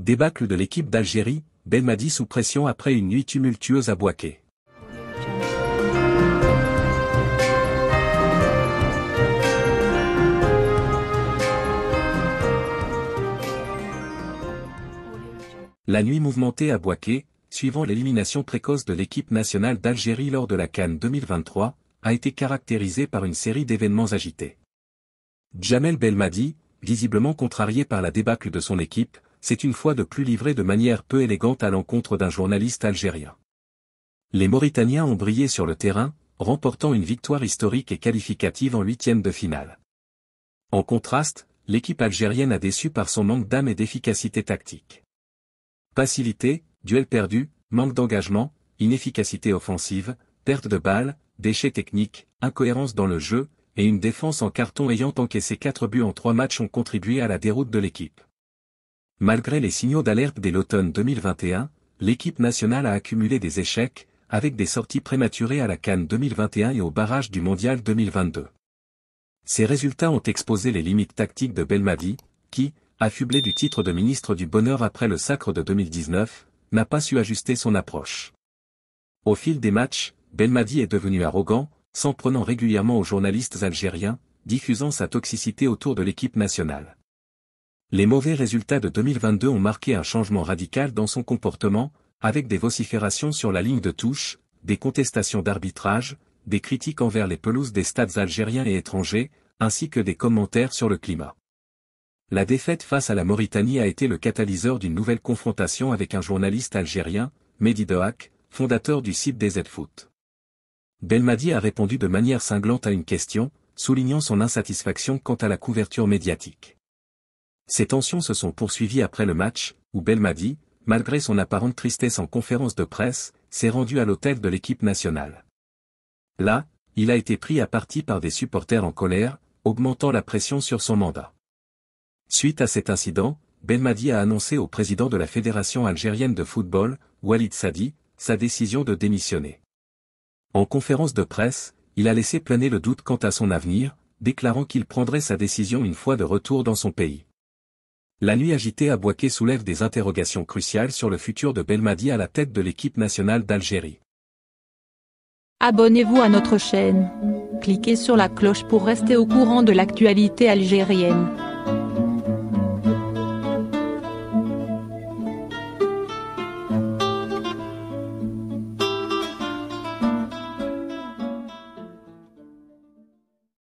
Débâcle de l'équipe d'Algérie, Belmadi sous pression après une nuit tumultueuse à Boaké. La nuit mouvementée à Boaké, suivant l'élimination précoce de l'équipe nationale d'Algérie lors de la Cannes 2023, a été caractérisée par une série d'événements agités. Jamel Belmadi, visiblement contrarié par la débâcle de son équipe, c'est une fois de plus livré de manière peu élégante à l'encontre d'un journaliste algérien. Les Mauritaniens ont brillé sur le terrain, remportant une victoire historique et qualificative en huitième de finale. En contraste, l'équipe algérienne a déçu par son manque d'âme et d'efficacité tactique. Passivité, duel perdu, manque d'engagement, inefficacité offensive, perte de balles, déchets techniques, incohérence dans le jeu, et une défense en carton ayant encaissé 4 buts en trois matchs ont contribué à la déroute de l'équipe. Malgré les signaux d'alerte dès l'automne 2021, l'équipe nationale a accumulé des échecs, avec des sorties prématurées à la Cannes 2021 et au barrage du Mondial 2022. Ces résultats ont exposé les limites tactiques de Belmadi, qui, affublé du titre de ministre du Bonheur après le sacre de 2019, n'a pas su ajuster son approche. Au fil des matchs, Belmadi est devenu arrogant, s'en prenant régulièrement aux journalistes algériens, diffusant sa toxicité autour de l'équipe nationale. Les mauvais résultats de 2022 ont marqué un changement radical dans son comportement, avec des vociférations sur la ligne de touche, des contestations d'arbitrage, des critiques envers les pelouses des stades algériens et étrangers, ainsi que des commentaires sur le climat. La défaite face à la Mauritanie a été le catalyseur d'une nouvelle confrontation avec un journaliste algérien, Mehdi Doak, fondateur du site z Foot. Belmadi a répondu de manière cinglante à une question, soulignant son insatisfaction quant à la couverture médiatique. Ces tensions se sont poursuivies après le match, où Belmadi, malgré son apparente tristesse en conférence de presse, s'est rendu à l'hôtel de l'équipe nationale. Là, il a été pris à partie par des supporters en colère, augmentant la pression sur son mandat. Suite à cet incident, Belmadi a annoncé au président de la Fédération algérienne de football, Walid Sadi, sa décision de démissionner. En conférence de presse, il a laissé planer le doute quant à son avenir, déclarant qu'il prendrait sa décision une fois de retour dans son pays. La nuit agitée à Boaké soulève des interrogations cruciales sur le futur de Belmadi à la tête de l'équipe nationale d'Algérie. Abonnez-vous à notre chaîne. Cliquez sur la cloche pour rester au courant de l'actualité algérienne.